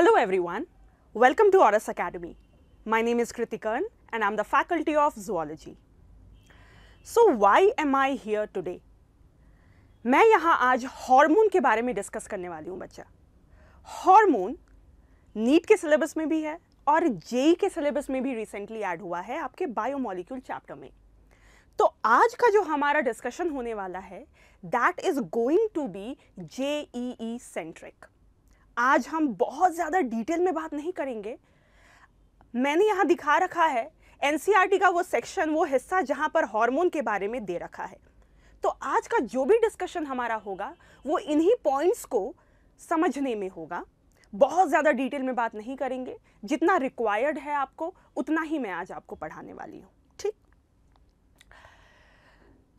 Hello everyone, welcome to Oris Academy. My name is Kritikarn and I'm the faculty of zoology. So why am I here today? मैं यहाँ आज hormone के बारे में discuss करने वाली हूँ बच्चा हार्मोन नीट के सिलेबस में भी है और जेई के सिलेबस में भी रिसेंटली ऐड हुआ है आपके बायोमोलिक्यूल चैप्टर में तो आज का जो हमारा डिस्कशन होने वाला है that is going to be J E centric आज हम बहुत ज़्यादा डिटेल में बात नहीं करेंगे मैंने यहाँ दिखा रखा है एन का वो सेक्शन वो हिस्सा जहाँ पर हार्मोन के बारे में दे रखा है तो आज का जो भी डिस्कशन हमारा होगा वो इन्हीं पॉइंट्स को समझने में होगा बहुत ज़्यादा डिटेल में बात नहीं करेंगे जितना रिक्वायर्ड है आपको उतना ही मैं आज आपको पढ़ाने वाली हूँ ठीक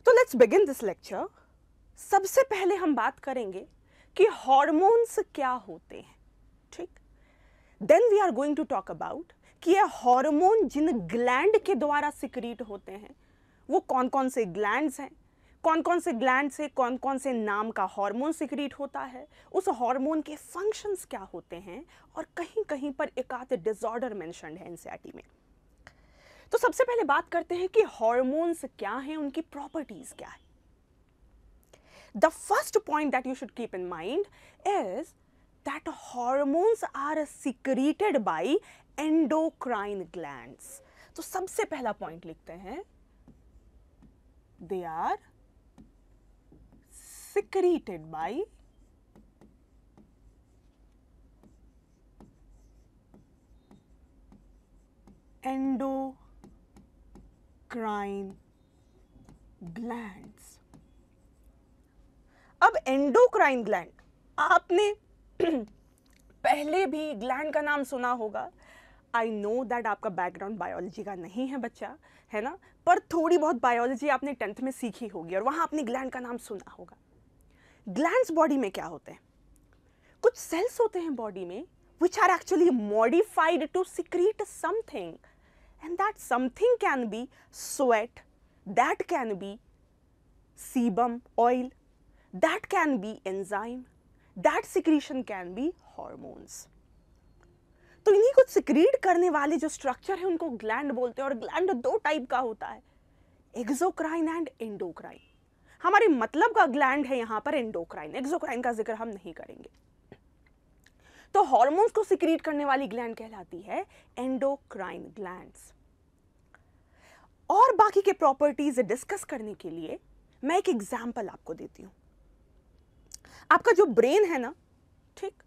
तो लेट्स बिगिन दिस लेक्चर सबसे पहले हम बात करेंगे कि हॉर्मोन्स क्या होते हैं ठीक then we are going to talk about कि ये हॉर्मोन जिन ग्लैंड के द्वारा सिक्रीट होते हैं वो कौन कौन से ग्लैंड्स हैं कौन कौन से ग्लैंड से कौन कौन से नाम का हार्मोन सिक्रीट होता है उस हार्मोन के फंक्शंस क्या होते हैं और कहीं कहीं पर एक आध डिजॉर्डर मैंशनड है एनसीआरटी में तो सबसे पहले बात करते हैं कि हार्मोन्स क्या हैं उनकी प्रॉपर्टीज़ क्या है The first point that you should keep in mind is that hormones are secreted by endocrine glands. So, सबसे पहला point लिखते They are secreted by endocrine glands. अब एंडोक्राइन ग्लैंड आपने पहले भी ग्लैंड का नाम सुना होगा आई नो दैट आपका बैकग्राउंड बायोलॉजी का नहीं है बच्चा है ना पर थोड़ी बहुत बायोलॉजी आपने टेंथ में सीखी होगी और वहाँ आपने ग्लैंड का नाम सुना होगा ग्लैंड्स बॉडी में क्या होते हैं कुछ सेल्स होते हैं बॉडी में which are actually modified to secrete something and that something can be sweat that can be sebum oil That can be enzyme, that secretion can be hormones. तो इन्हीं को सिक्रीट करने वाले जो स्ट्रक्चर है उनको ग्लैंड बोलते हैं और ग्लैंड दो टाइप का होता है एग्जोक्राइन एंड एंडोक्राइन हमारे मतलब का ग्लैंड है यहां पर एंडोक्राइन एग्जोक्राइन का जिक्र हम नहीं करेंगे तो हॉर्मोन्स को सिक्रीट करने वाली ग्लैंड कहलाती है एंडोक्राइन ग्लैंड और बाकी के प्रॉपर्टीज डिस्कस करने के लिए मैं एक एग्जाम्पल आपको देती हूं आपका जो ब्रेन है ना ठीक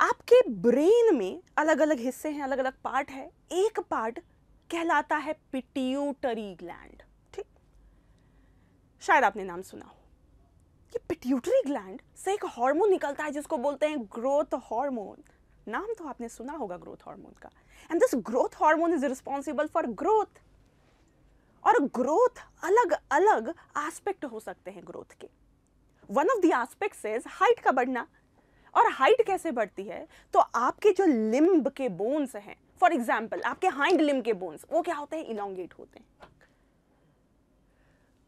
आपके ब्रेन में अलग अलग हिस्से हैं अलग अलग पार्ट है एक पार्ट कहलाता है पिट्यूटरी ग्लैंड ठीक शायद आपने नाम सुना हो ये पिट्यूटरी ग्लैंड से एक हार्मोन निकलता है जिसको बोलते हैं ग्रोथ हार्मोन नाम तो आपने सुना होगा ग्रोथ हार्मोन का and this growth hormone is responsible for growth और ग्रोथ अलग अलग एस्पेक्ट हो सकते हैं ग्रोथ के one of the aspects is height का बढ़ना और हाइट कैसे बढ़ती है तो आपके जो लिम्ब के बोन्स हैं फॉर एग्जाम्पल आपके हाइंड लिम्ब के बोन्स वो क्या होते हैं इलोंगेट होते हैं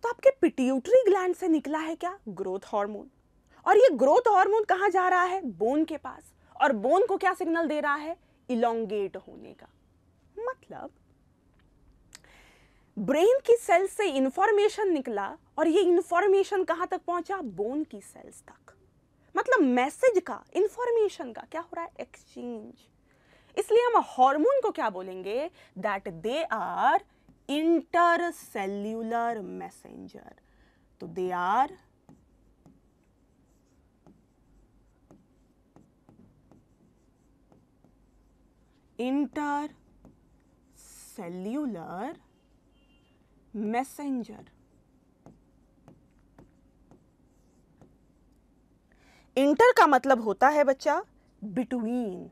तो आपके पिट्यूटरी ग्लैंड से निकला है क्या ग्रोथ हार्मोन और ये ग्रोथ हार्मोन कहाँ जा रहा है बोन के पास और बोन को क्या सिग्नल दे रहा है इलोंगेट होने का मतलब ब्रेन की सेल्स से इंफॉर्मेशन निकला और ये इंफॉर्मेशन कहाँ तक पहुंचा बोन की सेल्स तक मतलब मैसेज का इंफॉर्मेशन का क्या हो रहा है एक्सचेंज इसलिए हम हार्मोन को क्या बोलेंगे that they are intercellular messenger तो they are intercellular messenger inter का मतलब होता है बच्चा बिटवीन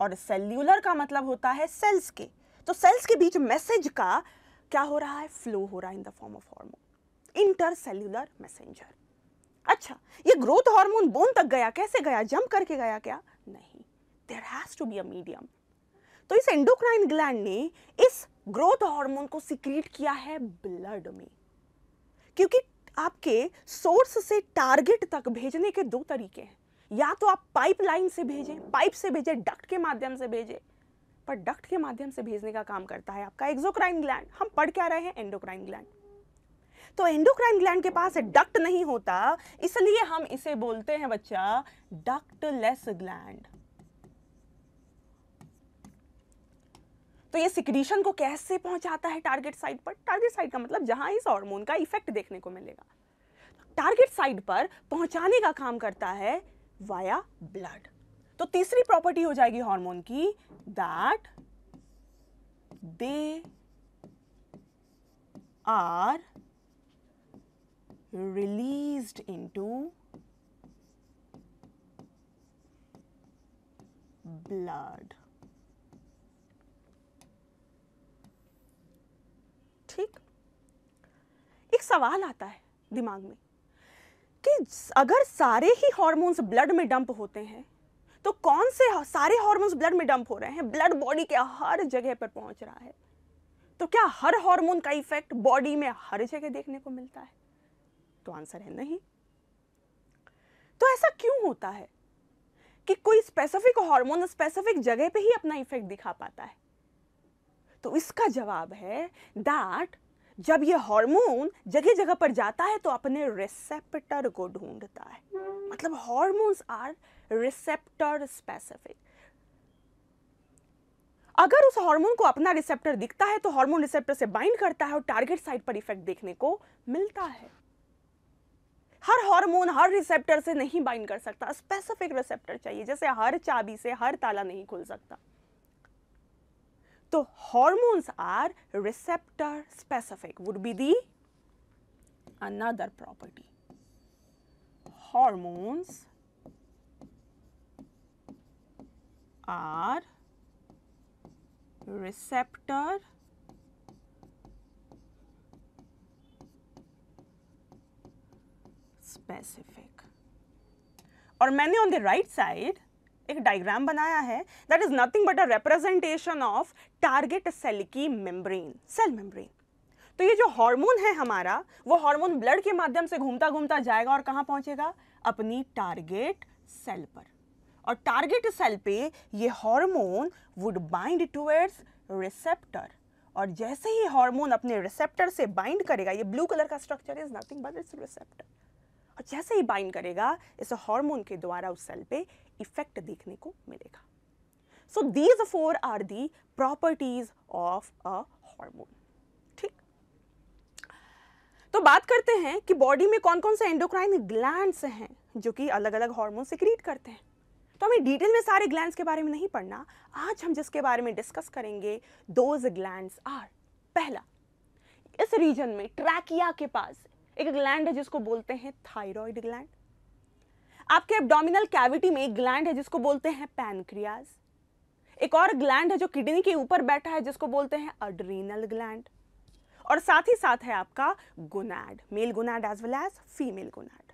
और सेल्यूलर का मतलब होता है सेल्स के तो सेल्स के बीच मैसेज का क्या हो रहा है फ्लो हो रहा है in the form of hormone intercellular messenger अच्छा ये ग्रोथ हार्मोन बोन तक गया कैसे गया जंप करके गया क्या नहीं there has to be a medium तो इस एंडोक्राइन ग्लैंड ने इस ग्रोथ हार्मोन को सिक्रीट किया है ब्लड में क्योंकि आपके सोर्स से टारगेट तक भेजने के दो तरीके हैं या तो आप पाइपलाइन से भेजें पाइप से भेजें डक्ट के माध्यम से भेजें पर डक्ट के माध्यम से भेजने का काम करता है आपका एक्सोक्राइन ग्लैंड हम पढ़ क्या रहे हैं एंडोक्राइन ग्लैंड तो एंडोक्राइन ग्लैंड के पास डक्ट नहीं होता इसलिए हम इसे बोलते हैं बच्चा डक्टलेस ग्लैंड तो ये सिक्रीशन को कैसे पहुंचाता है टारगेट साइट पर टारगेट साइट का मतलब जहां इस हॉर्मोन का इफेक्ट देखने को मिलेगा टारगेट साइट पर पहुंचाने का काम करता है वाया ब्लड तो तीसरी प्रॉपर्टी हो जाएगी हॉर्मोन की that they are released into blood एक सवाल आता है दिमाग में कि अगर सारे ही हॉर्मोन्स ब्लड में डंप होते हैं तो कौन से सारे हॉर्मोन्स ब्लड में डंप हो रहे हैं ब्लड बॉडी के हर जगह पर पहुंच रहा है तो क्या हर हॉर्मोन का इफेक्ट बॉडी में हर जगह देखने को मिलता है तो आंसर है नहीं तो ऐसा क्यों होता है कि कोई स्पेसिफिक हार्मोन स्पेसिफिक जगह पे ही अपना इफेक्ट दिखा पाता है तो इसका जवाब है दैट जब ये हार्मोन जगह जगह पर जाता है तो अपने रिसेप्टर को ढूंढता है मतलब हार्मोन्स आर रिसेप्टर स्पेसिफिक अगर उस हार्मोन को अपना रिसेप्टर दिखता है तो हार्मोन रिसेप्टर से बाइंड करता है और टारगेट साइट पर इफेक्ट देखने को मिलता है हर हार्मोन हर रिसेप्टर से नहीं बाइंड कर सकता स्पेसिफिक रिसेप्टर चाहिए जैसे हर चाबी से हर ताला नहीं खुल सकता So, hormones are receptor specific would be the another property. Hormones are receptor specific or many on the right side एक डायग्राम बनाया है that is nothing but a representation of target cell की मेम्ब्रेन सेल मेम्ब्रेन तो ये जो hormone है हमारा वो हार्मोन ब्लड के माध्यम से घूमता घूमता जाएगा और कहाँ पहुँचेगा अपनी टारगेट सेल पर और टारगेट सेल पे ये hormone would bind towards receptor और जैसे ही हार्मोन अपने रिसेप्टर से बाइंड करेगा ये ब्लू कलर का structure is nothing but it's receptor और जैसे ही बाइंड करेगा इस हार्मोन के द्वारा उस सेल पे इफेक्ट देखने को मिलेगा so these four are the properties of a hormone ठीक तो बात करते हैं कि बॉडी में कौन कौन से एंडोक्राइन ग्लैंड्स हैं जो कि अलग अलग हार्मोन सिक्रीट करते हैं तो हमें डिटेल में सारे ग्लैंड्स के बारे में नहीं पढ़ना आज हम जिसके बारे में डिस्कस करेंगे दोज ग्लैंड्स आर पहला इस रीजन में ट्रैकिया के पास एक ग्लैंड है जिसको बोलते हैं थायराइड ग्लैंड आपके एब्डोमिनल कैविटी में एक ग्लैंड है जिसको बोलते हैं पैनक्रियाज एक और ग्लैंड है जो किडनी के ऊपर बैठा है जिसको बोलते हैं अड्रीनल ग्लैंड और साथ ही साथ है आपका gonad male gonad as well as female gonad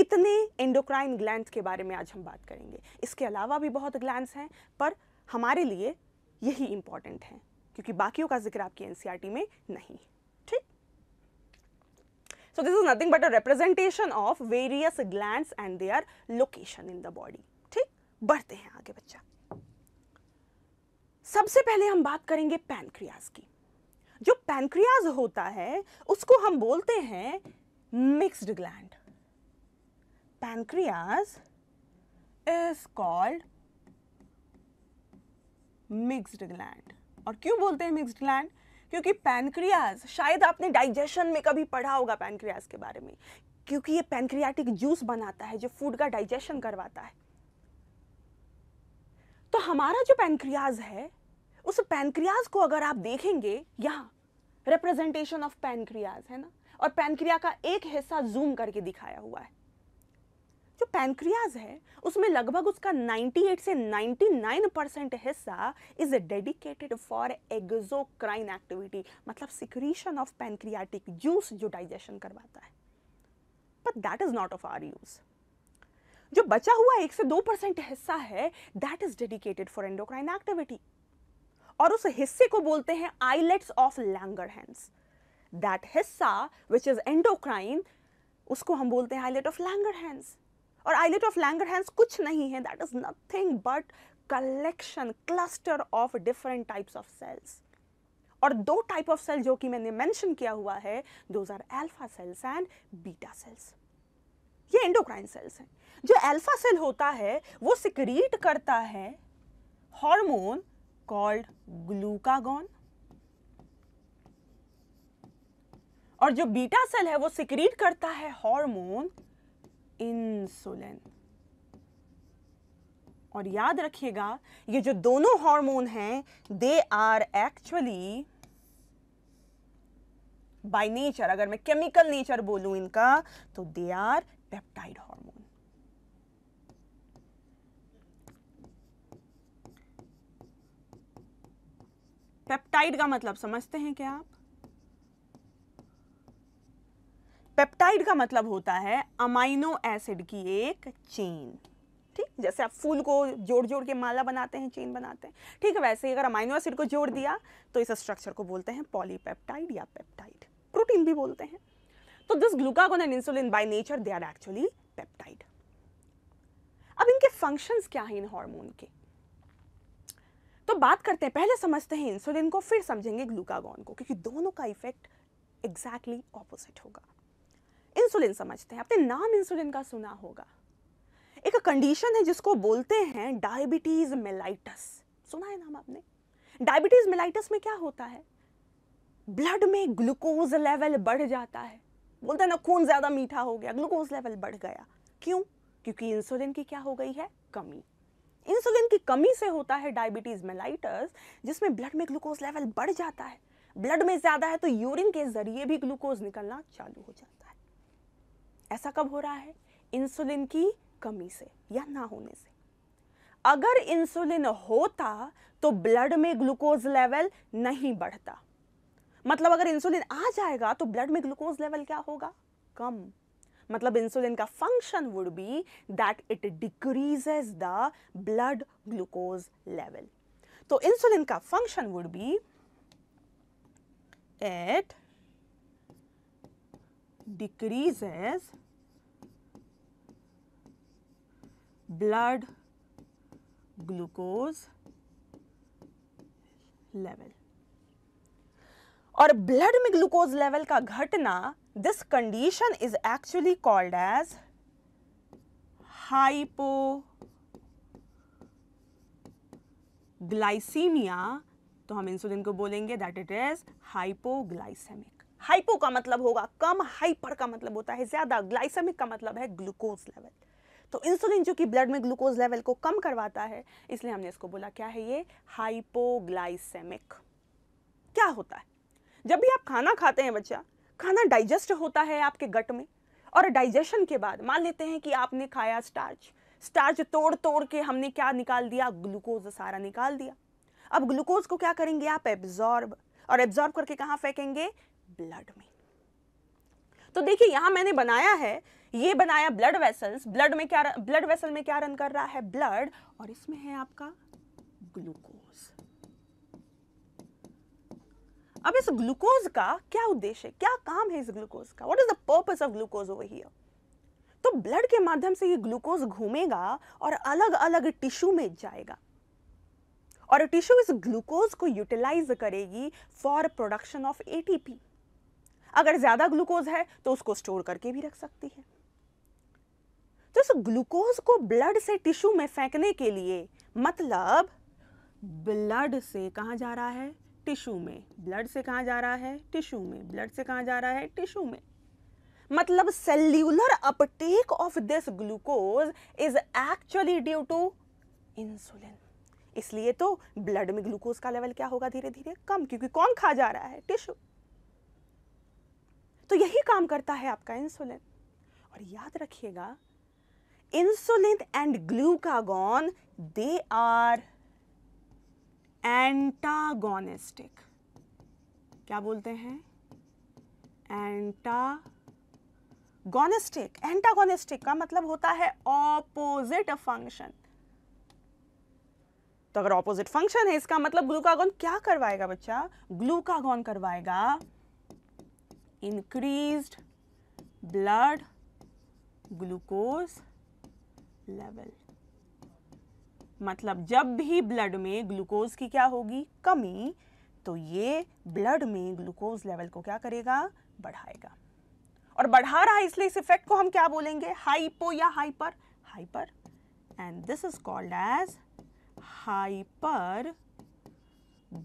इतने एंडोक्राइन ग्लैंड के बारे में आज हम बात करेंगे इसके अलावा भी बहुत ग्लैंड्स हैं पर हमारे लिए यही इम्पॉर्टेंट हैं क्योंकि बाकियों का जिक्र आपकी एन e में नहीं है So this is nothing but a representation of various glands and their location in the body. ठीक बढ़ते हैं आगे बच्चा सबसे पहले हम बात करेंगे पैनक्रियाज की जो पैनक्रियाज होता है उसको हम बोलते हैं mixed gland pancreas is called mixed gland और क्यों बोलते हैं मिक्स्ड ग्लैंड क्योंकि पैनक्रियाज शायद आपने डाइजेशन में कभी पढ़ा होगा पैनक्रियाज के बारे में क्योंकि ये पैनक्रियाटिक जूस बनाता है जो फूड का डाइजेशन करवाता है तो हमारा जो पैनक्रियाज है उस पैनक्रियाज को अगर आप देखेंगे यहाँ रिप्रेजेंटेशन ऑफ पैनक्रियाज है ना और पैनक्रिया का एक हिस्सा जूम करके दिखाया हुआ है जो पैनक्रियाज है उसमें लगभग उसका 98 से 99 परसेंट हिस्सा is dedicated for exocrine activity मतलब सिक्रीशन ऑफ पैनक्रियाटिक जूस जो डाइजेशन करवाता है but that is not of our use जो बचा हुआ एक से दो परसेंट हिस्सा है that is dedicated for endocrine activity और उस हिस्से को बोलते हैं islets of Langerhans that हिस्सा विच इज एंडोक्राइन उसको हम बोलते हैं आईलेट ऑफ लैंगर हैंड्स और आइलेट ऑफ लैंगर लैंगरहैंस कुछ नहीं है that is nothing but collection cluster of different types of cells और दो टाइप ऑफ सेल जो कि मैंने मेंशन किया हुआ है those are alpha cells and beta cells ये एंडोक्राइन सेल्स हैं जो एल्फा सेल होता है वो सिक्रीट करता है हार्मोन कॉल्ड ग्लूकागॉन और जो बीटा सेल है वो सिक्रीट करता है हार्मोन इंसुलिन और याद रखिएगा ये जो दोनों हार्मोन हैं they are actually by nature अगर मैं केमिकल नेचर बोलूं इनका तो they are peptide hormone peptide का मतलब समझते हैं क्या आप पेप्टाइड का मतलब होता है अमाइनो एसिड की एक चेन ठीक जैसे आप फूल को जोड़ जोड़ के माला बनाते हैं चेन बनाते हैं ठीक है वैसे ही अगर अमाइनो एसिड को जोड़ दिया तो इस स्ट्रक्चर को बोलते हैं पॉलीपेप्टाइड या पेप्टाइड प्रोटीन भी बोलते हैं तो this glucagon and insulin by nature they are actually peptide अब इनके फंक्शंस क्या है इन हार्मोन के तो बात करते हैं पहले समझते हैं इंसुलिन को फिर समझेंगे ग्लूकागोन को क्योंकि दोनों का इफेक्ट एग्जैक्टली exactly ऑपोजिट होगा इंसुलिन समझते हैं आपने नाम इंसुलिन का सुना होगा एक कंडीशन है जिसको बोलते हैं डायबिटीज मेलाइटस सुना है नाम आपने डायबिटीज मेलाइटस में क्या होता है ब्लड में ग्लूकोज लेवल बढ़ जाता है बोलते हैं ना खून ज़्यादा मीठा हो गया ग्लूकोज लेवल बढ़ गया क्यों क्योंकि इंसुलिन की क्या हो गई है कमी इंसुलिन की कमी से होता है डायबिटीज़ मेलाइटस जिसमें ब्लड में ग्लूकोज लेवल बढ़ जाता है ब्लड में ज़्यादा है तो यूरिन के ज़रिए भी ग्लूकोज निकलना चालू हो जाता है ऐसा कब हो रहा है इंसुलिन की कमी से या ना होने से अगर इंसुलिन होता तो ब्लड में ग्लूकोज लेवल नहीं बढ़ता मतलब अगर इंसुलिन आ जाएगा तो ब्लड में ग्लूकोज लेवल क्या होगा कम मतलब इंसुलिन का function would be that it decreases the blood glucose level तो इंसुलिन का function would be it decreases blood glucose level. और ब्लड में ग्लूकोज लेवल का घटना this condition is actually called as hypoglycaemia तो हम इंसुलिन को बोलेंगे that it is hypoglycaemic hypo का मतलब होगा कम हाइपर का मतलब होता है ज्यादा ग्लाइसेमिक का मतलब है ग्लूकोज लेवल तो इंसुलिन जो कि ब्लड में ग्लूकोज लेवल को कम करवाता है इसलिए हमने इसको बोला क्या है ये हाइपोग्लाइसेमिक क्या होता है जब भी आप खाना खाते हैं बच्चा खाना डाइजेस्ट होता है आपके गट में और डाइजेशन के बाद मान लेते हैं कि आपने खाया स्टार्च स्टार्च तोड़ तोड़ के हमने क्या निकाल दिया ग्लूकोज सारा निकाल दिया अब ग्लूकोज को क्या करेंगे आप एब्जॉर्ब और एब्जॉर्ब करके कहाँ फेंकेंगे ब्लड में तो देखिए यहाँ मैंने बनाया है ये बनाया ब्लड वेसल्स ब्लड में क्या ब्लड वेसल में क्या रन कर रहा है ब्लड और इसमें है आपका ग्लूकोज अब इस ग्लूकोज का क्या उद्देश्य है क्या काम है इस ग्लूकोज का what is the purpose of glucose over here तो ब्लड के माध्यम से ये ग्लूकोज घूमेगा और अलग अलग टिश्यू में जाएगा और टिश्यू इस ग्लूकोज को यूटिलाइज करेगी फॉर प्रोडक्शन ऑफ एटीपी अगर ज़्यादा ग्लूकोज है तो उसको स्टोर करके भी रख सकती है तो इस ग्लूकोज को ब्लड से टिश्यू में फेंकने के लिए मतलब ब्लड से कहाँ जा रहा है टिश्यू में ब्लड से कहाँ जा रहा है टिश्यू में ब्लड से कहाँ जा रहा है टिश्यू में मतलब cellular uptake of this glucose is actually due to insulin इसलिए तो ब्लड में ग्लूकोज का लेवल क्या होगा धीरे धीरे कम क्योंकि कौन खा जा रहा है टिश्यू तो यही काम करता है आपका इंसुलिन और याद रखिएगा insulin and glucagon they are antagonistic क्या बोलते हैं एंटागोनिस्टिक एंटागोनिस्टिक का मतलब होता है ऑपोजिट फंक्शन तो अगर ऑपोजिट फंक्शन है इसका मतलब ग्लूकागॉन क्या करवाएगा बच्चा ग्लूकागॉन करवाएगा इंक्रीज्ड ब्लड ग्लूकोज लेवल मतलब जब भी ब्लड में ग्लूकोज की क्या होगी कमी तो ये ब्लड में ग्लूकोज लेवल को क्या करेगा बढ़ाएगा और बढ़ा रहा है इसलिए इस इफेक्ट को हम क्या बोलेंगे हाइपो या hyper hyper and this is called as 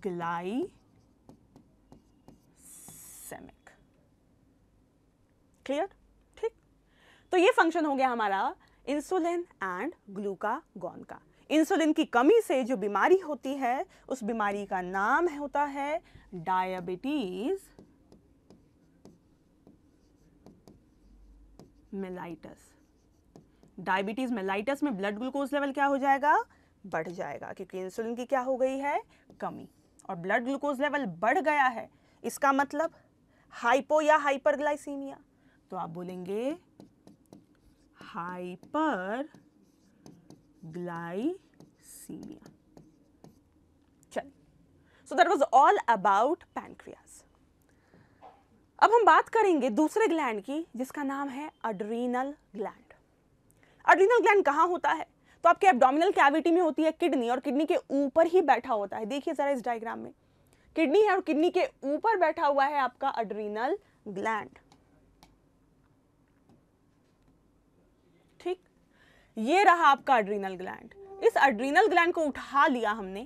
hyperglycaemic clear ठीक तो ये फंक्शन हो गया हमारा इंसुलिन एंड ग्लूकागॉन का इंसुलिन की कमी से जो बीमारी होती है उस बीमारी का नाम होता है डायबिटीज मेलाइटस डायबिटीज मेलाइटस में ब्लड ग्लूकोज लेवल क्या हो जाएगा बढ़ जाएगा क्योंकि इंसुलिन की क्या हो गई है कमी और ब्लड ग्लूकोज लेवल बढ़ गया है इसका मतलब हाइपो या हाइपरग्लाइसीमिया तो आप बोलेंगे ग्लाइसीमिया चलिए so that was all about pancreas अब हम बात करेंगे दूसरे ग्लैंड की जिसका नाम है अड्रीनल ग्लैंड अड्रीनल ग्लैंड कहाँ होता है तो आपके एब्डोमिनल कैविटी में होती है किडनी और किडनी के ऊपर ही बैठा होता है देखिए ज़रा इस डायग्राम में किडनी है और किडनी के ऊपर बैठा हुआ है आपका अड्रीनल ग्लैंड ये रहा आपका अड्रीनल ग्लैंड इस अड्रीनल ग्लैंड को उठा लिया हमने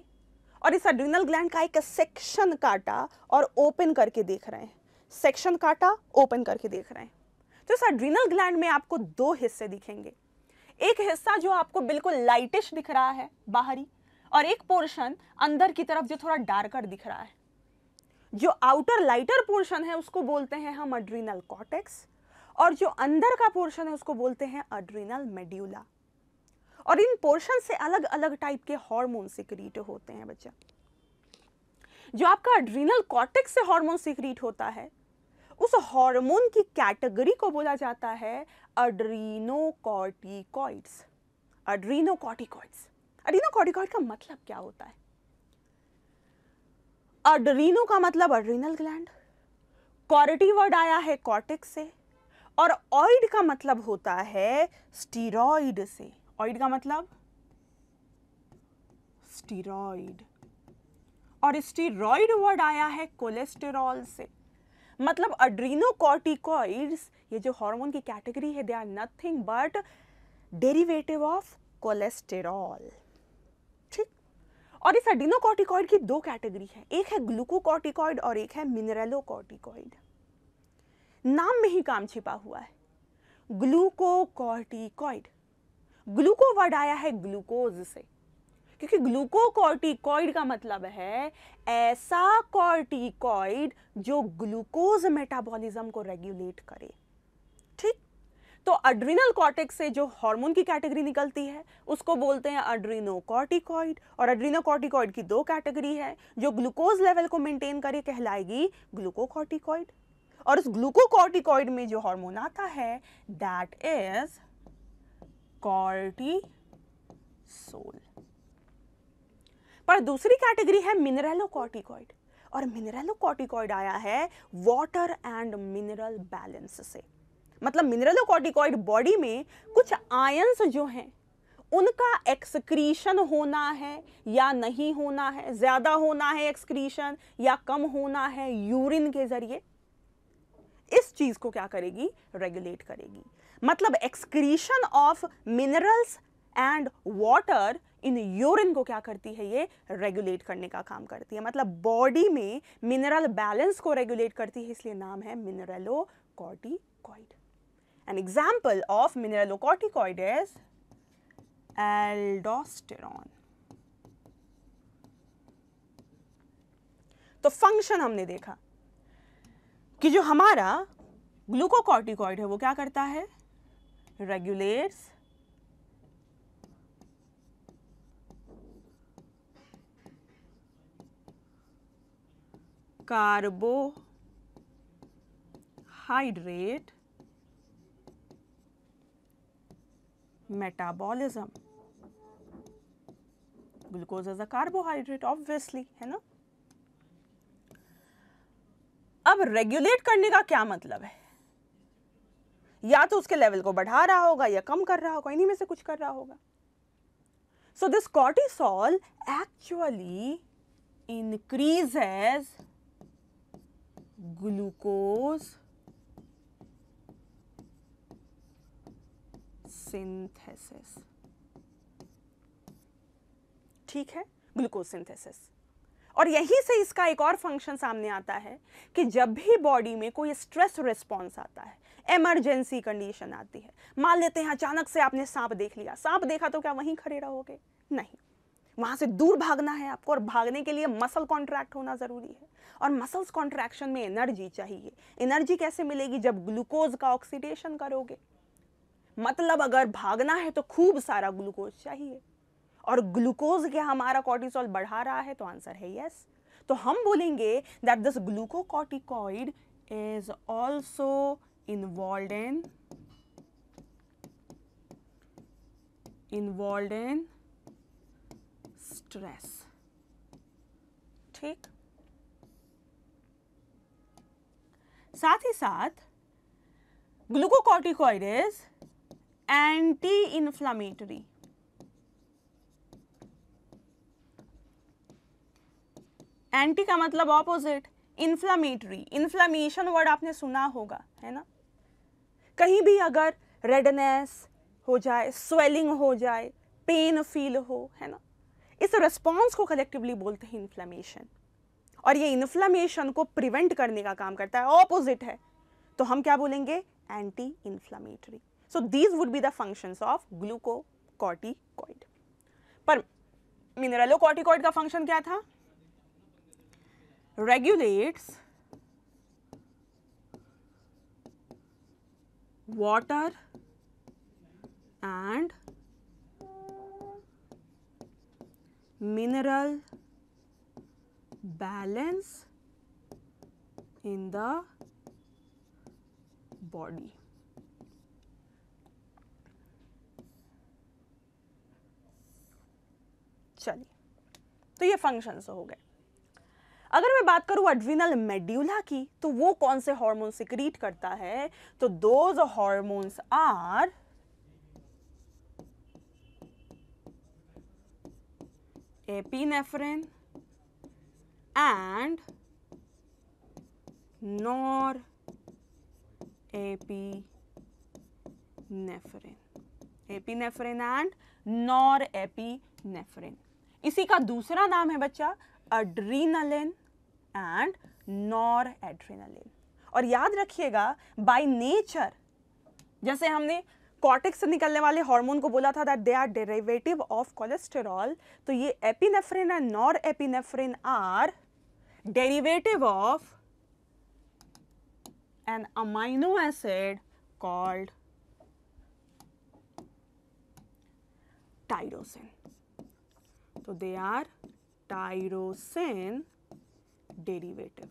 और इस अड्रीनल ग्लैंड का एक सेक्शन काटा और ओपन करके देख रहे हैं सेक्शन काटा ओपन करके देख रहे हैं तो इस अड्रीनल ग्लैंड में आपको दो हिस्से दिखेंगे एक हिस्सा जो आपको बिल्कुल लाइटिश दिख रहा है बाहरी और एक पोर्शन अंदर की तरफ जो थोड़ा डार्कर दिख रहा है जो आउटर लाइटर पोर्शन है उसको बोलते हैं हम अड्रीनल कॉटेक्स और जो अंदर का पोर्शन है उसको बोलते हैं अड्रीनल मेड्यूला और इन पोर्शन से अलग अलग टाइप के हॉर्मोन सिक्रीट होते हैं बच्चा जो आपका एड्रीनल कॉर्टेक्स से हार्मोन सिक्रीट होता है उस हॉर्मोन की कैटेगरी को बोला जाता है अड्रीनोकॉर्टिकॉइड्स अड्रीनोकॉर्टिकॉइड्स अड्रीनोकॉर्टिकॉइड का मतलब क्या होता है अड्रीनो का मतलब अड्रीनल ग्लैंड कॉर्टी वर्ड आया है कॉर्टेक्स से और ऑइड का मतलब होता है स्टीरोइड से ऑइड का मतलब स्टीरोइड और स्टीरॉइड वर्ड आया है कोलेस्टेरॉल से मतलब अड्रीनोकॉर्टिकॉइड्स ये जो हार्मोन की कैटेगरी है they are nothing but derivative of cholesterol ठीक और इस अड्रीनोकॉर्टिकॉइड की दो कैटेगरी है एक है ग्लूकोकॉर्टिकॉइड और एक है मिनरलोकॉर्टिकॉइड नाम में ही काम छिपा हुआ है ग्लूकोकॉर्टिकॉइड ग्लूको वर्ड आया है ग्लूकोज से क्योंकि ग्लूकोकॉर्टिकॉइड का मतलब है ऐसा कॉर्टिकॉइड जो ग्लूकोज मेटाबॉलिज्म को रेगुलेट करे ठीक तो अड्रिनल कॉर्टेक्स से जो हार्मोन की कैटेगरी निकलती है उसको बोलते हैं अड्रिनोकॉर्टिकॉइड और अड्रिनोकॉर्टिकॉइड की दो कैटेगरी है जो ग्लूकोज लेवल को मेंटेन करे कहलाएगी ग्लूकोकॉर्टिकॉइड और उस ग्लूकोकॉर्टिकॉइड में जो हार्मोन आता है दैट इज कॉर्टिसोल पर दूसरी कैटेगरी है मिनरलोकॉर्टिकॉइड और मिनरलोकॉर्टिकॉइड आया है वाटर एंड मिनरल बैलेंस से मतलब मिनरलोकॉर्टिकॉइड बॉडी में कुछ आयंस जो हैं उनका एक्सक्रीशन होना है या नहीं होना है ज़्यादा होना है एक्सक्रीशन या कम होना है यूरिन के ज़रिए इस चीज़ को क्या करेगी रेगुलेट करेगी मतलब excretion of minerals and water in urine को क्या करती है ये रेगुलेट करने का काम करती है मतलब बॉडी में मिनरल बैलेंस को रेगुलेट करती है इसलिए नाम है corticoid an example of mineralocorticoid is aldosterone तो फंक्शन हमने देखा कि जो हमारा ग्लूकोकॉर्टिकॉइड है वो क्या करता है regulates carbohydrate metabolism glucose is a carbohydrate obviously hai na अब रेगुलेट करने का क्या मतलब है या तो उसके लेवल को बढ़ा रहा होगा या कम कर रहा होगा इन्हीं में से कुछ कर रहा होगा so this cortisol actually increases glucose synthesis ठीक है ग्लूकोज सिंथेसिस और यहीं से इसका एक और फंक्शन सामने आता है कि जब भी बॉडी में कोई स्ट्रेस रिस्पॉन्स आता है एमरजेंसी कंडीशन आती है मान लेते हैं अचानक से आपने सांप देख लिया सांप देखा तो क्या वहीं खड़े रहोगे नहीं वहां से दूर भागना है आपको और भागने के लिए मसल कॉन्ट्रैक्ट होना ज़रूरी है और मसल्स कॉन्ट्रैक्शन में एनर्जी चाहिए एनर्जी कैसे मिलेगी जब ग्लूकोज का ऑक्सीडेशन करोगे मतलब अगर भागना है तो खूब सारा ग्लूकोज चाहिए और ग्लूकोज क्या हमारा कॉर्टिसोल बढ़ा रहा है तो आंसर है यस तो हम बोलेंगे that this glucocorticoid is also involved in involved in stress ठीक साथ ही साथ glucocorticoid is anti inflammatory anti का मतलब ऑपोजिट इन्फ्लामेटरी इन्फ्लामेशन वर्ड आपने सुना होगा है ना कहीं भी अगर रेडनेस हो जाए स्वेलिंग हो जाए पेन फील हो है ना इस रिस्पॉन्स को कलेक्टिवली बोलते हैं इन्फ्लामेशन और ये इन्फ्लामेशन को प्रिवेंट करने का काम करता है ऑपोजिट है तो हम क्या बोलेंगे anti inflammatory so these would be the functions of glucocorticoid पर मिनरलोकॉर्टिकॉइड का फंक्शन क्या था regulates water and mineral balance in the body. चलिए तो ये फंक्शंस हो गए अगर मैं बात करूं एड्रिनल मेड्यूला की तो वो कौन से हॉर्मोन सिक्रीट करता है तो those hormones are and nor epinephrine epinephrine and nor epinephrine इसी का दूसरा नाम है बच्चा अड्रीनलिन एंड नॉर एड्रीनलिन और याद रखिएगा बाय नेचर जैसे हमने कॉटिक्स से निकलने वाले हार्मोन को बोला था that they are derivative of cholesterol तो ये epinephrine and nor epinephrine are derivative of an amino acid called tyrosine तो दे आर टाइरोसिन डेरिवेटिव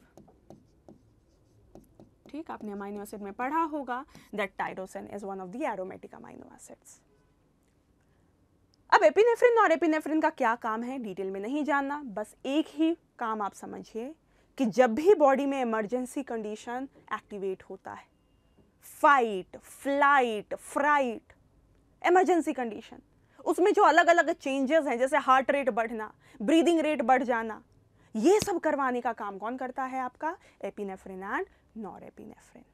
ठीक आपने अमाइनो एसिड में पढ़ा होगा that tyrosine is one of the aromatic amino acids अब epinephrine और एपिनेफ्रिन का क्या काम है डिटेल में नहीं जानना बस एक ही काम आप समझिए कि जब भी बॉडी में इमरजेंसी कंडीशन एक्टिवेट होता है fight flight fright emergency condition उसमें जो अलग अलग चेंजेस हैं जैसे हार्ट रेट बढ़ना ब्रीदिंग रेट बढ़ जाना ये सब करवाने का काम कौन करता है आपका एपिनेफ्रिन एंड नॉर एपिनेफ्रिन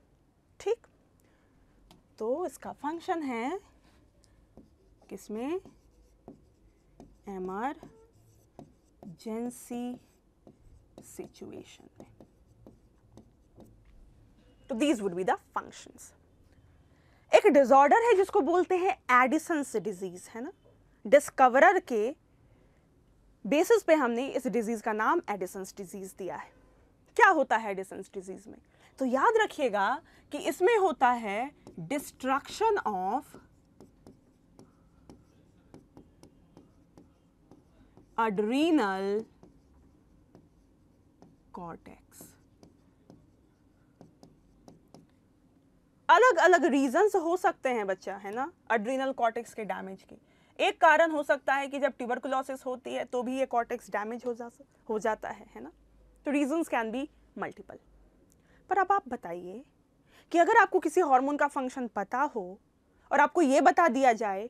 ठीक तो इसका फंक्शन है किसमें जेंसी सिचुएशन में तो these would be the functions एक डिसऑर्डर है जिसको बोलते हैं एडिसन्स डिजीज है ना डिस्कवरर के बेसिस पे हमने इस डिजीज़ का नाम एडिसंस डिजीज़ दिया है क्या होता है एडिसंस डिजीज़ में तो याद रखिएगा कि इसमें होता है डिस्ट्रक्शन ऑफ अड्रीनल कॉर्टेक्स अलग अलग रीजंस हो सकते हैं बच्चा है ना अड्रीनल कॉर्टेक्स के डैमेज के एक कारण हो सकता है कि जब ट्यूबरकुलोसिस होती है तो भी ये कॉर्टेक्स डैमेज हो जा हो जाता है है ना तो रीजंस कैन बी मल्टीपल पर अब आप बताइए कि अगर आपको किसी हार्मोन का फंक्शन पता हो और आपको ये बता दिया जाए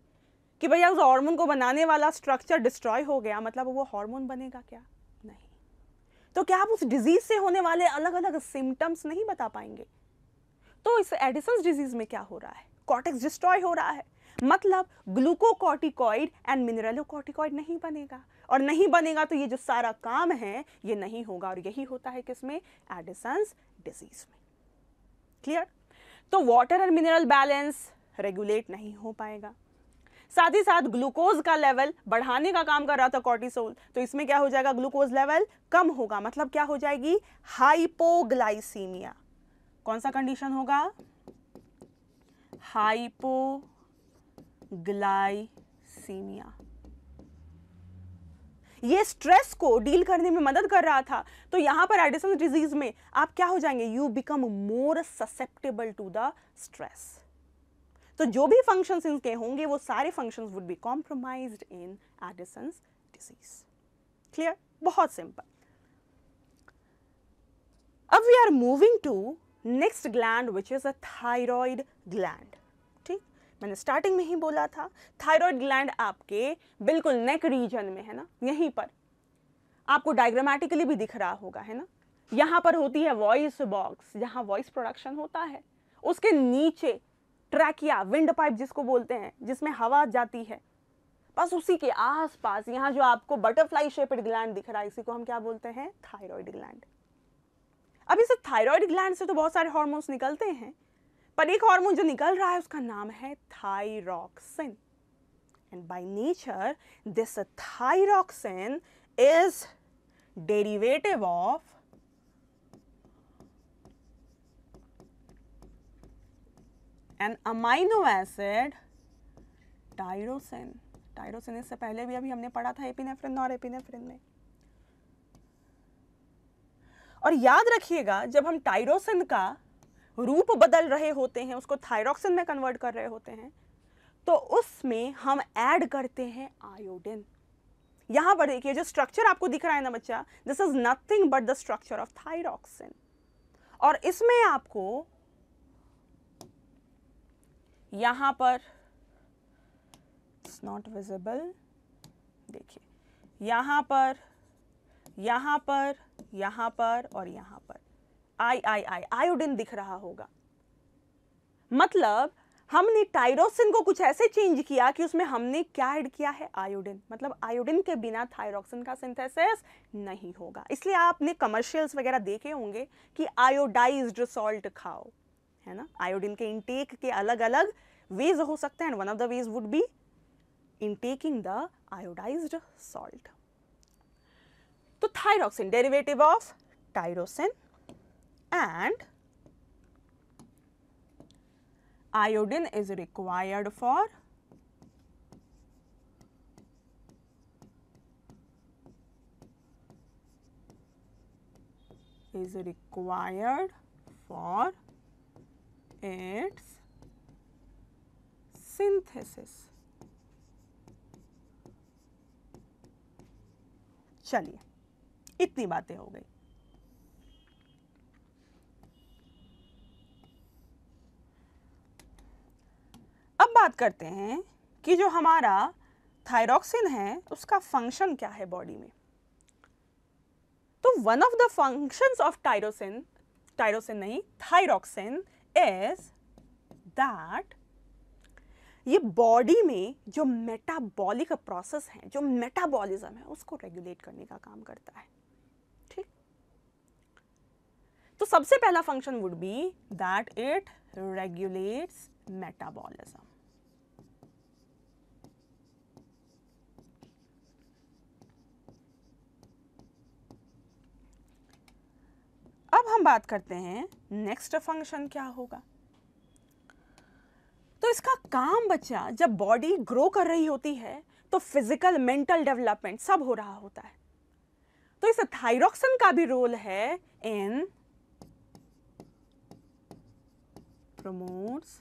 कि भैया उस हार्मोन को बनाने वाला स्ट्रक्चर डिस्ट्रॉय हो गया मतलब वो हार्मोन बनेगा क्या नहीं तो क्या आप उस डिजीज से होने वाले अलग अलग सिम्टम्स नहीं बता पाएंगे तो इस एडिसन्स डिजीज में क्या हो रहा है कॉर्टेक्स डिस्ट्रॉय हो रहा है मतलब ग्लूकोकॉर्टिकॉइड एंड मिनरलोकॉर्टिकॉइड नहीं बनेगा और नहीं बनेगा तो ये जो सारा काम है ये नहीं होगा और यही होता है किसमें एडिसन्स डिजीज में क्लियर तो water and mineral balance regulate नहीं हो पाएगा साथ ही साथ ग्लूकोज का लेवल बढ़ाने का काम कर रहा था कॉर्टिसोल तो इसमें क्या हो जाएगा ग्लूकोज लेवल कम होगा मतलब क्या हो जाएगी हाइपोग्लाइसीमिया कौन सा कंडीशन होगा हाइपो ग्लाइसीमिया ये स्ट्रेस को डील करने में मदद कर रहा था तो यहां पर एडिसन डिजीज में आप क्या हो जाएंगे you become more susceptible to the stress तो जो भी फंक्शंस इनके होंगे वो सारे functions would be compromised in Addison disease clear बहुत सिंपल अब we are moving to next gland which is a thyroid gland मैंने स्टार्टिंग में ही बोला था थायराइड ग्लैंड आपके बिल्कुल नेक रीजन में है ना यहीं पर आपको डायग्रामेटिकली भी दिख रहा होगा है ना यहाँ पर होती है वॉइस बॉक्स जहाँ वॉइस प्रोडक्शन होता है उसके नीचे ट्रैकिया विंड पाइप जिसको बोलते हैं जिसमें हवा जाती है बस उसी के आसपास यहाँ जो आपको बटरफ्लाई शेपड ग्लैंड दिख रहा है इसी को हम क्या बोलते हैं थायराइड ग्लैंड अभी इस थायराइड ग्लैंड से तो बहुत सारे हॉर्मोन्स निकलते हैं पर एक हार्मोन जो निकल रहा है उसका नाम है thyroxine and by nature this thyroxin is derivative of an amino acid tyrosine tyrosine इससे पहले भी अभी हमने पढ़ा था एपिनेफ्रिन और एपिनेफ्रिन में और याद रखिएगा जब हम टायरोसिन का रूप बदल रहे होते हैं उसको थायरॉक्सिन में कन्वर्ट कर रहे होते हैं तो उसमें हम ऐड करते हैं आयोडीन यहां पर देखिए जो स्ट्रक्चर आपको दिख रहा है ना बच्चा this is nothing but the structure of thyroxine और इसमें आपको यहां पर इट्स नॉट विजिबल देखिए यहां पर यहां पर यहां पर और यहां पर आई आई आई आयोडीन दिख रहा होगा मतलब हमने टाइरोक्सिन को कुछ ऐसे चेंज किया कि उसमें हमने क्या ऐड किया है आयोडीन मतलब आयोडीन के बिना थायरोक्सिन का सिंथेसिस नहीं होगा इसलिए आपने कमर्शियल्स वगैरह देखे होंगे कि आयोडाइज्ड सॉल्ट खाओ है ना आयोडीन के इनटेक के अलग अलग वेज हो सकते हैं one of the ways would be in taking the iodised salt तो thyroxine derivative of tyrosine and iodine is required for is required for its synthesis चलिए इतनी बातें हो गई बात करते हैं कि जो हमारा थायरॉक्सिन है उसका फंक्शन क्या है बॉडी में तो one of the functions of tyrosine tyrosine नहीं थायरॉक्सिन इज दैट ये बॉडी में जो मेटाबॉलिक प्रोसेस है जो मेटाबॉलिज्म है उसको रेगुलेट करने का काम करता है ठीक तो सबसे पहला function would be that it regulates metabolism बात करते हैं नेक्स्ट फंक्शन क्या होगा तो इसका काम बच्चा जब बॉडी ग्रो कर रही होती है तो फिजिकल मेंटल डेवलपमेंट सब हो रहा होता है तो इस थाइरोक्सन का भी रोल है in promotes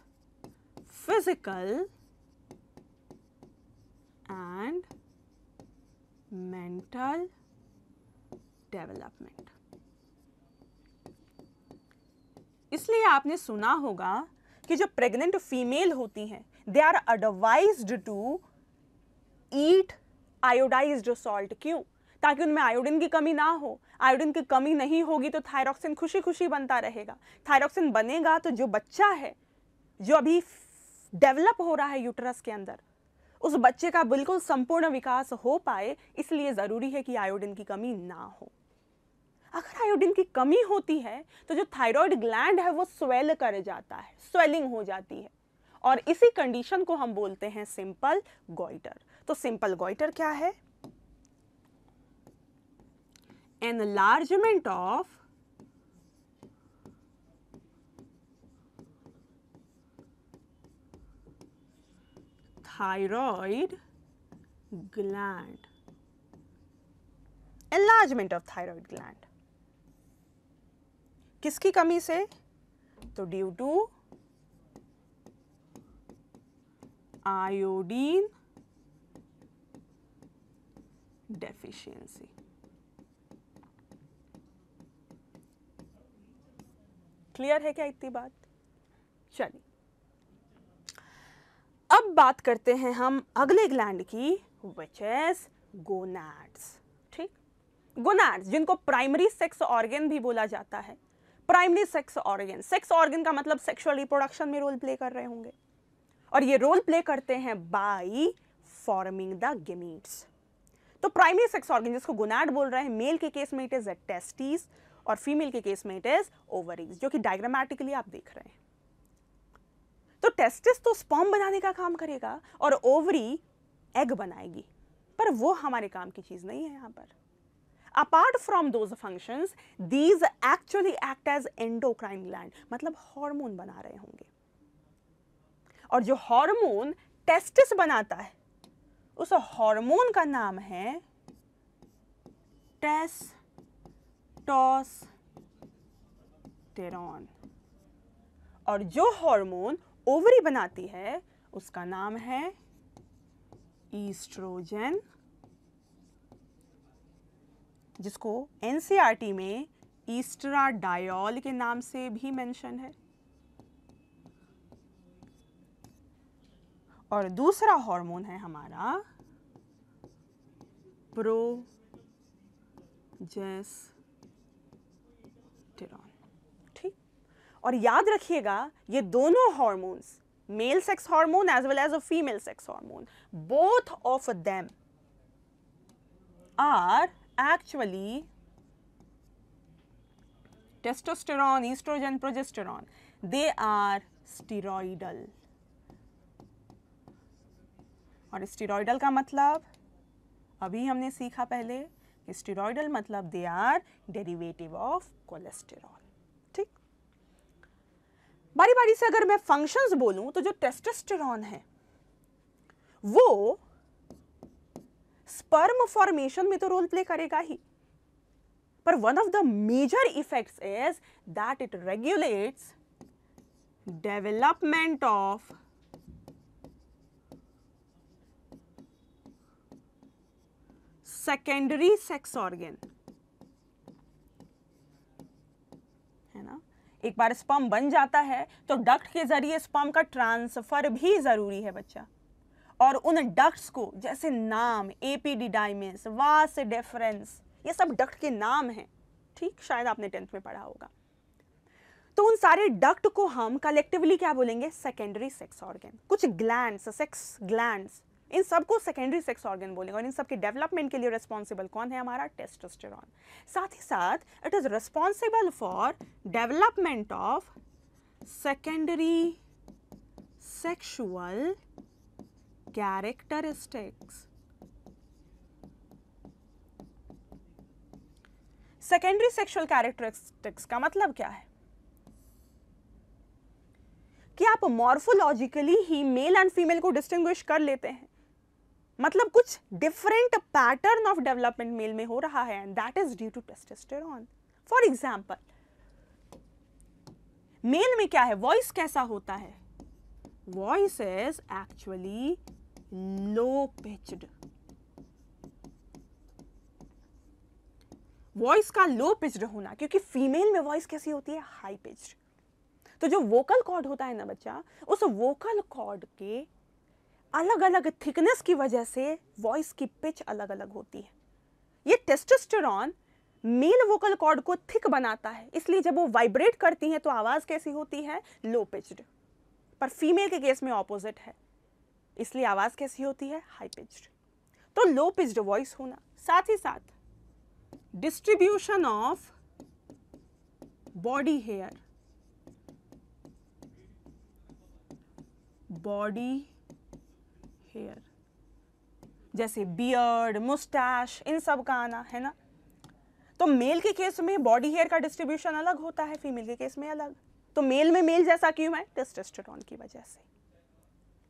physical and mental development इसलिए आपने सुना होगा कि जो प्रेग्नेंट फीमेल होती हैं they are advise to eat iodised salt क्यों ताकि उनमें आयोडीन की कमी ना हो आयोडीन की कमी नहीं होगी तो थायरॉक्सिन खुशी खुशी बनता रहेगा थायरॉक्सिन बनेगा तो जो बच्चा है जो अभी डेवलप हो रहा है यूटरस के अंदर उस बच्चे का बिल्कुल संपूर्ण विकास हो पाए इसलिए ज़रूरी है कि आयोडीन की कमी ना हो अगर आयोडीन की कमी होती है तो जो थायराइड ग्लैंड है वो स्वेल कर जाता है स्वेलिंग हो जाती है और इसी कंडीशन को हम बोलते हैं सिंपल गोइटर तो सिंपल गोइटर क्या है enlargement of thyroid gland enlargement of thyroid gland किसकी कमी से तो due to iodine deficiency clear है क्या इतनी बात चलिए अब बात करते हैं हम अगले ग्लैंड की विच एस गोनाड्स ठीक गोनाड्स जिनको प्राइमरी सेक्स ऑर्गेन भी बोला जाता है primary sex organ sex organ का मतलब सेक्सुअल रिप्रोडक्शन में रोल प्ले कर रहे होंगे और ये रोल प्ले करते हैं बाई फॉर्मिंग द गिमीट्स तो प्राइमरी सेक्स ऑर्गन जिसको गुनाड बोल रहे हैं मेल के केस में इट इज टेस्टिस और फीमेल के केस में इट इज ओवरीज जो कि डायग्रामेटिकली आप देख रहे हैं तो टेस्टिस तो स्पॉम बनाने का काम करेगा और ओवरी एग बनाएगी पर वो हमारे काम की चीज़ नहीं है यहां पर apart from those function these actually act as endocrine gland मतलब हार्मोन बना रहे होंगे और जो हार्मोन टेस्टिस बनाता है उस हार्मोन का नाम है टेरॉन और जो हार्मोन ओवरी बनाती है उसका नाम है ईस्ट्रोजन जिसको एन e में ईस्टरा डायोल के नाम से भी मेंशन है और दूसरा हार्मोन है हमारा प्रोजेस्टेरॉन ठीक और याद रखिएगा ये दोनों hormones male sex hormone as well as a female sex hormone both of them are actually testosterone, estrogen, progesterone, they are steroidal. और स्टेरॉइडल का मतलब अभी हमने सीखा पहले कि स्टेरॉइडल मतलब they are derivative of cholesterol ठीक बारी बारी से अगर मैं फंक्शंस बोलूं तो जो टेस्टोस्टेरॉन है वो स्पर्म फॉर्मेशन में तो रोल प्ले करेगा ही पर one of the major effects is that it regulates development of secondary sex organ है ना एक बार स्पर्म बन जाता है तो डक्ट के जरिए स्पर्म का ट्रांसफर भी जरूरी है बच्चा और उन डक्ट्स को जैसे नाम एपीडिडाइमेस वास डेफरेंस ये सब डक्ट के नाम हैं ठीक शायद आपने टेंथ में पढ़ा होगा तो उन सारे डक्ट को हम कलेक्टिवली क्या बोलेंगे सेकेंडरी सेक्स ऑर्गेन कुछ ग्लैंड्स सेक्स ग्लैंड्स इन सबको सेकेंडरी सेक्स ऑर्गन बोलेंगे और इन सबके डेवलपमेंट के लिए रिस्पॉन्सिबल कौन है हमारा टेस्टोस्टेरॉन साथ ही साथ it is responsible for development of secondary sexual characteristics. Secondary sexual characteristics का मतलब क्या है कि आप मॉर्फोलॉजिकली ही मेल एंड फीमेल को डिस्टिंग्विश कर लेते हैं मतलब कुछ different pattern of development male में हो रहा है and that is due to testosterone for example male में क्या है वॉइस कैसा होता है voice is actually no pitched voice का लो पिच्ड होना क्योंकि फीमेल में वॉइस कैसी होती है हाई पिच्ड तो जो वोकल कॉर्ड होता है ना बच्चा उस वोकल कॉर्ड के अलग अलग थिकनेस की वजह से वॉइस की पिच अलग अलग होती है ये टेस्टोस्टेरॉन मेल वोकल कॉर्ड को थिक बनाता है इसलिए जब वो वाइब्रेट करती हैं तो आवाज़ कैसी होती है लो पिच्ड पर फीमेल के केस में ऑपोजिट है इसलिए आवाज़ कैसी होती है हाई पिच्ड तो लो पिच्ड वॉइस होना साथ ही साथ distribution of body hair body hair जैसे बियर्ड मुस्टैश इन सब का आना है ना तो मेल के केस में बॉडी हेयर का डिस्ट्रीब्यूशन अलग होता है फीमेल के केस में अलग तो मेल में मेल जैसा क्यों है टेस्टोस्टेरोन की वजह से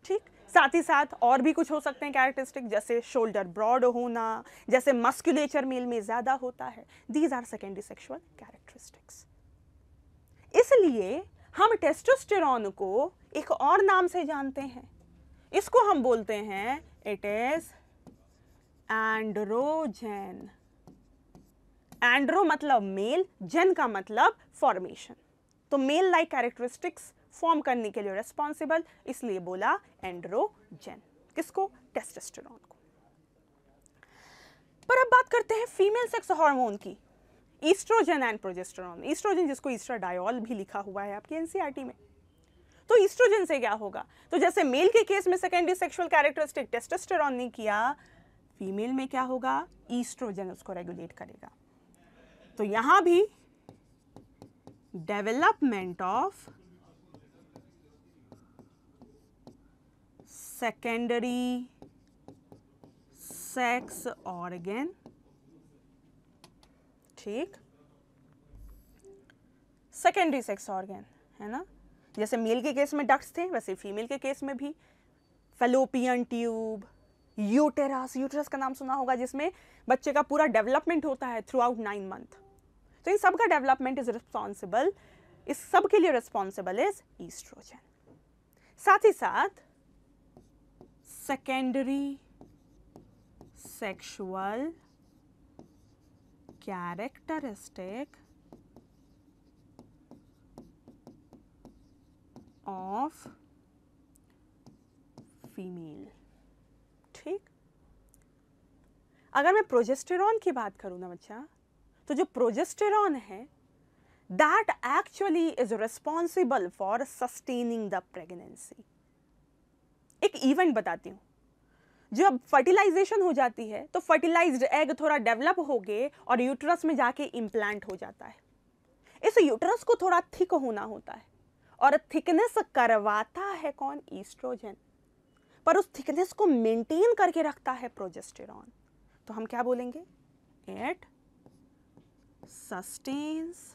ठीक साथ ही साथ और भी कुछ हो सकते हैं कैरेक्टरिस्टिक जैसे शोल्डर ब्रॉड होना जैसे मस्कुलेचर मेल में ज़्यादा होता है these are secondary sexual characteristics इसलिए हम टेस्टोस्टेरॉन को एक और नाम से जानते हैं इसको हम बोलते हैं इट इज एंड्रोजेन एंड्रो मतलब मेल जेन का मतलब फॉर्मेशन तो मेल लाइक कैरेक्टरिस्टिक्स फॉर्म करने के लिए रेस्पॉन्सिबल इसलिए बोला एंड्रोजेन किसको टेस्टोस्टेरॉन को पर अब बात करते हैं फीमेल सेक्स हार्मोन की ईस्ट्रोजन एंड प्रोजेस्टेरॉन ईस्ट्रोजन जिसको ईस्ट्राडायोल भी लिखा हुआ है आपके एनसीईआरटी e में तो ईस्ट्रोजन से क्या होगा तो जैसे मेल के केस में सेकेंडरी सेक्सुअल कैरेक्टरिस्टिक टेस्टोस्टेरॉन ने किया फीमेल में क्या होगा ईस्ट्रोजन उसको रेगुलेट करेगा तो यहां भी development of secondary sex organ ठीक सेकेंडरी सेक्स ऑर्गेन है ना जैसे मेल के केस में डक्ट्स थे वैसे फीमेल के केस में भी फेलोपियन ट्यूब यूटेरस यूटेरस का नाम सुना होगा जिसमें बच्चे का पूरा डेवलपमेंट होता है थ्रू आउट नाइन मंथ तो इन सब का डेवलपमेंट इज रिस्पॉन्सिबल इस सब के लिए रिस्पॉन्सिबल इज ईस्ट्रोजन साथ ही साथ secondary sexual characteristic of female ठीक अगर मैं प्रोजेस्टेरॉन की बात करूँ ना बच्चा तो जो प्रोजेस्टेरॉन है that actually is responsible for sustaining the pregnancy एक इवेंट बताती हूँ जब फर्टिलाइजेशन हो जाती है तो फर्टिलाइज एग थोड़ा डेवलप हो गए और यूट्रस में जाके इम्प्लांट हो जाता है इस यूट्रस को थोड़ा थिक होना होता है और थिकनेस करवाता है कौन ईस्ट्रोजन पर उस थिकनेस को मेंटेन करके रखता है प्रोजेस्टेरॉन तो हम क्या बोलेंगे एट सस्टेन्स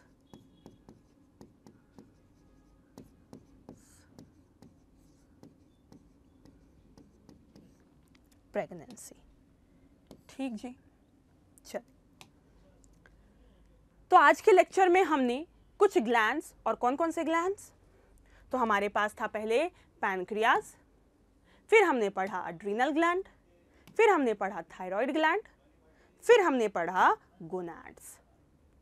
प्रेगनेंसी ठीक जी चल तो आज के लेक्चर में हमने कुछ ग्लैंड्स और कौन कौन से ग्लैंड्स तो हमारे पास था पहले पैनक्रियाज फिर हमने पढ़ा अड्रीनल ग्लैंड फिर हमने पढ़ा थायराइड ग्लैंड फिर हमने पढ़ा गोनाड्स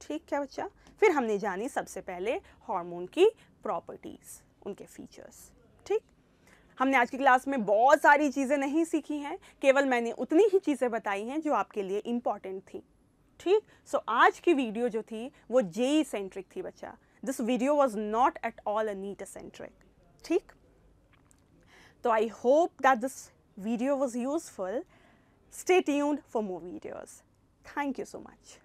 ठीक क्या बच्चा फिर हमने जानी सबसे पहले हार्मोन की प्रॉपर्टीज़ उनके फीचर्स हमने आज की क्लास में बहुत सारी चीज़ें नहीं सीखी हैं केवल मैंने उतनी ही चीज़ें बताई हैं जो आपके लिए इम्पॉर्टेंट थी ठीक सो so, आज की वीडियो जो थी वो जेई सेंट्रिक थी बच्चा this video was not at all a NEET centric ठीक तो I hope that this video was useful stay tuned for more videos thank you so much